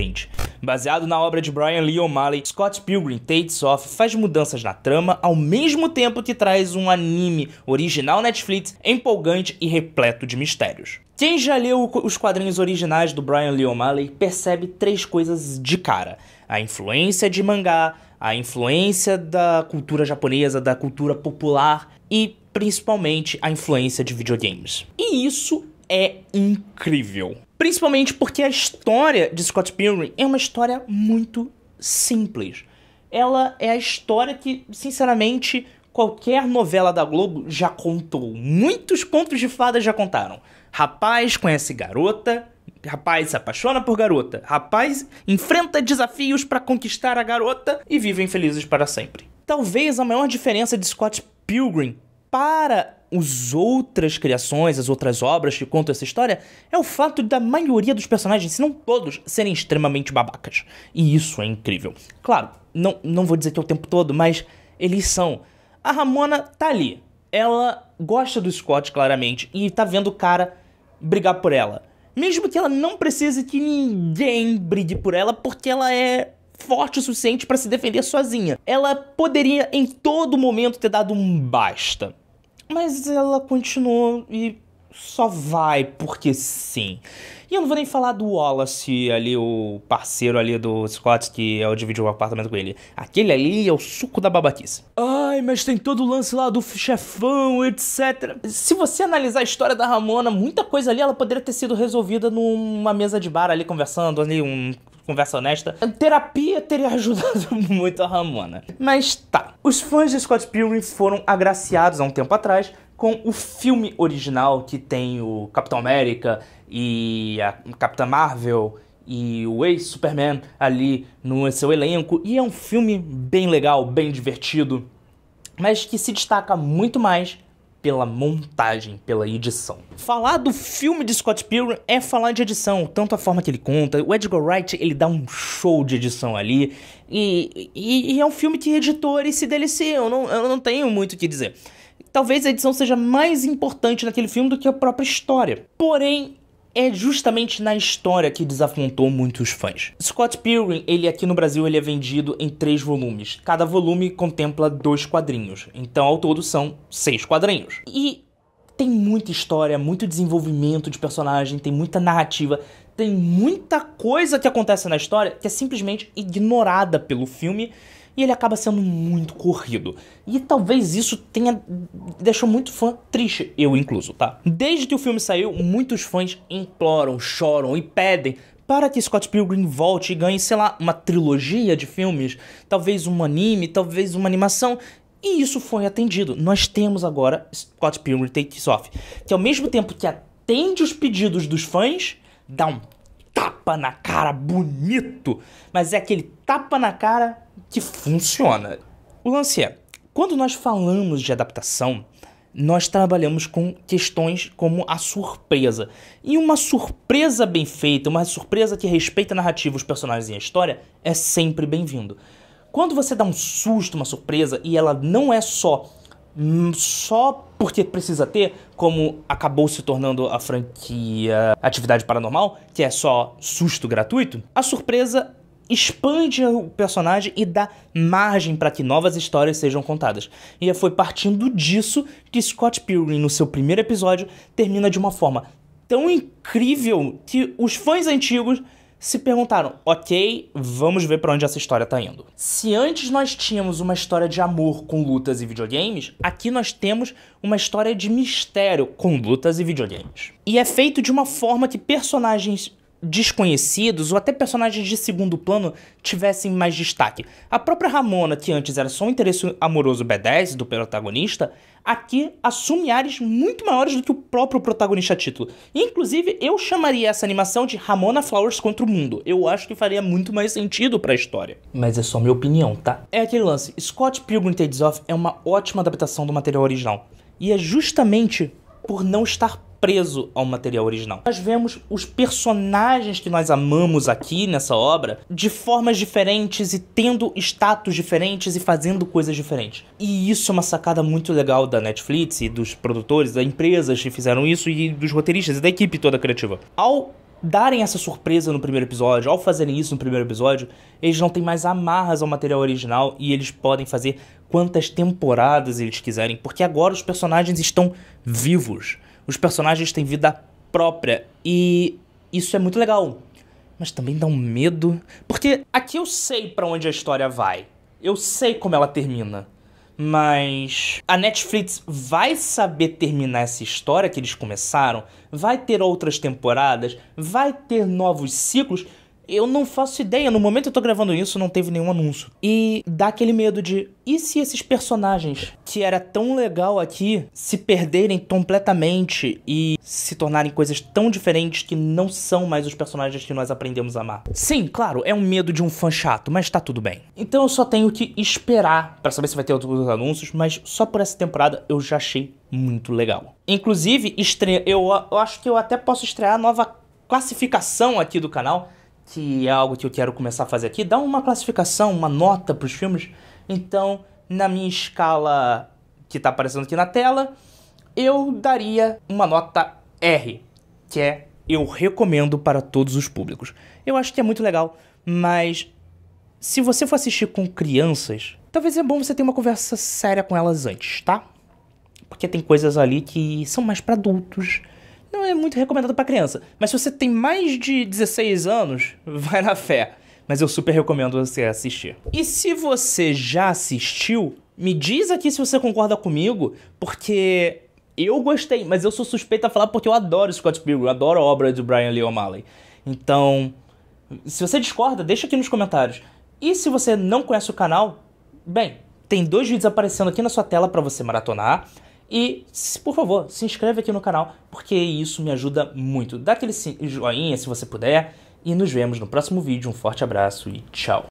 Ocidente. Baseado na obra de Brian Lee O'Malley, Scott Pilgrim Takes Off faz mudanças na trama ao mesmo tempo que traz um anime original Netflix empolgante e repleto de mistérios. Quem já leu os quadrinhos originais do Brian Lee O'Malley percebe três coisas de cara: a influência de mangá, a influência da cultura japonesa, da cultura popular e principalmente a influência de videogames. E isso é incrível. Principalmente porque a história de Scott Pilgrim é uma história muito simples. Ela é a história que, sinceramente, qualquer novela da Globo já contou. Muitos contos de fadas já contaram. Rapaz conhece garota, rapaz se apaixona por garota, rapaz enfrenta desafios para conquistar a garota e vivem felizes para sempre. Talvez a maior diferença de Scott Pilgrim para as outras criações, as outras obras que contam essa história, é o fato da maioria dos personagens, se não todos, serem extremamente babacas. E isso é incrível. Claro, não, não vou dizer que é o tempo todo, mas eles são. A Ramona tá ali. Ela gosta do Scott, claramente, e tá vendo o cara brigar por ela. Mesmo que ela não precise que ninguém brigue por ela, porque ela é forte o suficiente para se defender sozinha. Ela poderia em todo momento ter dado um basta. Mas ela continuou e só vai porque sim. E eu não vou nem falar do Wallace ali, o parceiro ali do Scott, que eu é dividi o apartamento com ele. Aquele ali é o suco da babaquice. Ai, mas tem todo o lance lá do chefão, etc. Se você analisar a história da Ramona, muita coisa ali ela poderia ter sido resolvida numa mesa de bar ali, conversando ali, um conversa honesta. A terapia teria ajudado muito a Ramona. Mas tá. Os fãs de Scott Pilgrim foram agraciados há um tempo atrás com o filme original que tem o Capitão América e a Capitã Marvel e o ex-Superman ali no seu elenco. E é um filme bem legal, bem divertido, mas que se destaca muito mais pela montagem, pela edição. Falar do filme de Scott Pilgrim é falar de edição, tanto a forma que ele conta, o Edgar Wright ele dá um show de edição ali, e, e, e é um filme que editores se deliciam, eu não, eu não tenho muito o que dizer. Talvez a edição seja mais importante naquele filme do que a própria história. Porém, é justamente na história que desafrontou muitos fãs. Scott Pilgrim, ele aqui no Brasil, ele é vendido em três volumes. Cada volume contempla dois quadrinhos. Então, ao todo, são seis quadrinhos. E tem muita história, muito desenvolvimento de personagem, tem muita narrativa, tem muita coisa que acontece na história que é simplesmente ignorada pelo filme e ele acaba sendo muito corrido. E talvez isso tenha deixou muito fã triste, eu incluso, tá? Desde que o filme saiu, muitos fãs imploram, choram e pedem para que Scott Pilgrim volte e ganhe, sei lá, uma trilogia de filmes, talvez um anime, talvez uma animação, e isso foi atendido. Nós temos agora Scott Pilgrim Takes Off, que ao mesmo tempo que atende os pedidos dos fãs, dá um tapa na cara bonito. Mas é aquele tapa na cara que funciona. O lance é, quando nós falamos de adaptação, nós trabalhamos com questões como a surpresa. E uma surpresa bem feita, uma surpresa que respeita a narrativa, os personagens e a história, é sempre bem-vindo. Quando você dá um susto, uma surpresa, e ela não é só só porque precisa ter, como acabou se tornando a franquia Atividade Paranormal, que é só susto gratuito, a surpresa expande o personagem e dá margem para que novas histórias sejam contadas. E é, foi partindo disso que Scott Pilgrim, no seu primeiro episódio, termina de uma forma tão incrível que os fãs antigos se perguntaram: ok, vamos ver para onde essa história está indo. Se antes nós tínhamos uma história de amor com lutas e videogames, aqui nós temos uma história de mistério com lutas e videogames. E é feito de uma forma que personagens desconhecidos ou até personagens de segundo plano tivessem mais destaque. A própria Ramona, que antes era só um interesse amoroso B10 do protagonista, aqui assume áreas muito maiores do que o próprio protagonista título. Inclusive, eu chamaria essa animação de Ramona Flowers contra o Mundo. Eu acho que faria muito mais sentido para a história. Mas é só minha opinião, tá? É aquele lance. Scott Pilgrim Tales Off é uma ótima adaptação do material original. E é justamente por não estar preso ao material original. Nós vemos os personagens que nós amamos aqui nessa obra de formas diferentes e tendo status diferentes e fazendo coisas diferentes. E isso é uma sacada muito legal da Netflix e dos produtores, das empresas que fizeram isso e dos roteiristas e da equipe toda criativa. Ao darem essa surpresa no primeiro episódio, ao fazerem isso no primeiro episódio, eles não têm mais amarras ao material original e eles podem fazer quantas temporadas eles quiserem, porque agora os personagens estão vivos. Os personagens têm vida própria e isso é muito legal. Mas também dá um medo, porque aqui eu sei para onde a história vai. Eu sei como ela termina. Mas a Netflix vai saber terminar essa história que eles começaram? Vai ter outras temporadas? Vai ter novos ciclos? Eu não faço ideia, no momento que eu tô gravando isso, não teve nenhum anúncio. E dá aquele medo de e se esses personagens que era tão legal aqui se perderem completamente e se tornarem coisas tão diferentes que não são mais os personagens que nós aprendemos a amar? Sim, claro, é um medo de um fã chato, mas tá tudo bem. Então eu só tenho que esperar para saber se vai ter outros anúncios, mas só por essa temporada eu já achei muito legal. Inclusive, estre... eu, eu acho que eu até posso estrear a nova classificação aqui do canal que é algo que eu quero começar a fazer aqui, dar uma classificação, uma nota para os filmes. Então, na minha escala que está aparecendo aqui na tela, eu daria uma nota R, que é eu recomendo para todos os públicos. Eu acho que é muito legal, mas se você for assistir com crianças, talvez é bom você ter uma conversa séria com elas antes, tá? Porque tem coisas ali que são mais para adultos não é muito recomendado para criança. Mas se você tem mais de 16 anos, vai na fé. Mas eu super recomendo você assistir. E se você já assistiu, me diz aqui se você concorda comigo, porque eu gostei, mas eu sou suspeito a falar porque eu adoro Scott Pilgrim, adoro a obra do Brian Lee O'Malley. Então, se você discorda, deixa aqui nos comentários. E se você não conhece o canal, bem, tem dois vídeos aparecendo aqui na sua tela para você maratonar. E, por favor, se inscreve aqui no canal, porque isso me ajuda muito. Dá aquele joinha se você puder. E nos vemos no próximo vídeo. Um forte abraço e tchau!